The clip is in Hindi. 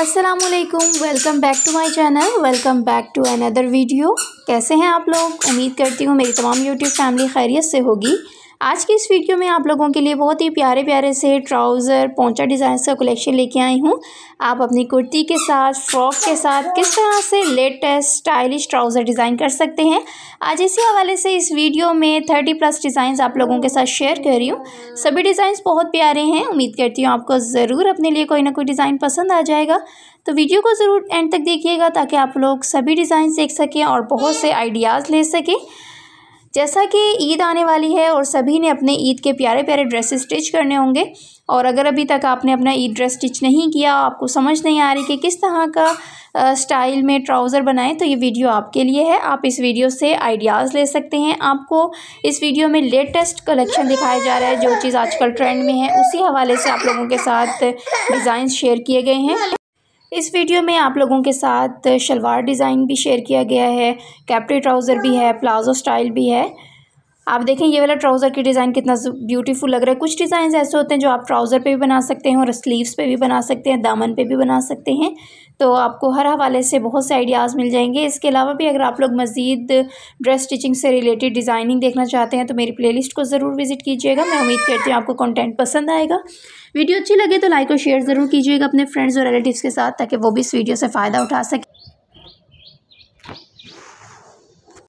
असलकम welcome back to my channel welcome back to another video कैसे हैं आप लोग उम्मीद करती हूँ मेरी तमाम यूट्यूब फैमिली खैरियत से होगी आज की इस वीडियो में आप लोगों के लिए बहुत ही प्यारे प्यारे से ट्राउज़र पोंचा डिज़ाइंस का कलेक्शन लेके आई हूँ आप अपनी कुर्ती के साथ फ्रॉक के साथ किस तरह से लेटेस्ट स्टाइलिश ट्राउज़र डिज़ाइन कर सकते हैं आज इसी हवाले से इस वीडियो में थर्टी प्लस डिज़ाइन आप लोगों के साथ शेयर कर रही हूँ सभी डिज़ाइन बहुत प्यारे हैं उम्मीद करती हूँ आपको ज़रूर अपने लिए कोई ना कोई डिज़ाइन पसंद आ जाएगा तो वीडियो को ज़रूर एंड तक देखिएगा ताकि आप लोग सभी डिज़ाइन देख सकें और बहुत से आइडियाज़ ले सकें जैसा कि ईद आने वाली है और सभी ने अपने ईद के प्यारे प्यारे ड्रेसेस स्टिच करने होंगे और अगर अभी तक आपने अपना ईद ड्रेस स्टिच नहीं किया आपको समझ नहीं आ रही कि किस तरह का स्टाइल में ट्राउज़र बनाएं तो ये वीडियो आपके लिए है आप इस वीडियो से आइडियाज़ ले सकते हैं आपको इस वीडियो में लेटेस्ट कलेक्शन दिखाया जा रहा है जो चीज़ आजकल ट्रेंड में है उसी हवाले से आप लोगों के साथ डिज़ाइन शेयर किए गए हैं इस वीडियो में आप लोगों के साथ शलवार डिज़ाइन भी शेयर किया गया है कैप्री ट्राउज़र भी है प्लाजो स्टाइल भी है आप देखें ये वाला ट्राउज़र की डिज़ाइन कितना ब्यूटीफुल लग रहा है कुछ डिज़ाइन ऐसे होते हैं जो आप ट्राउज़र पे भी बना सकते हैं और स्लीव्स पे भी बना सकते हैं दामन पे भी बना सकते हैं तो आपको हर हवाले से बहुत से आइडियाज़ मिल जाएंगे इसके अलावा भी अगर आप लोग मज़ीद ड्रेस स्टिचिंग से रिलेटेड डिज़ाइनिंग देखना चाहते हैं तो मेरी प्ले को ज़रूर विज़िट कीजिएगा मैं उम्मीद करती हूँ आपको कॉन्टेंट पसंद आएगा वीडियो अच्छी लगे तो लाइक और शेयर ज़रूर कीजिएगा अपने फ्रेंड्स और रिलेटिव के साथ ताकि वो भी इस वीडियो से फ़ायदा उठा सकें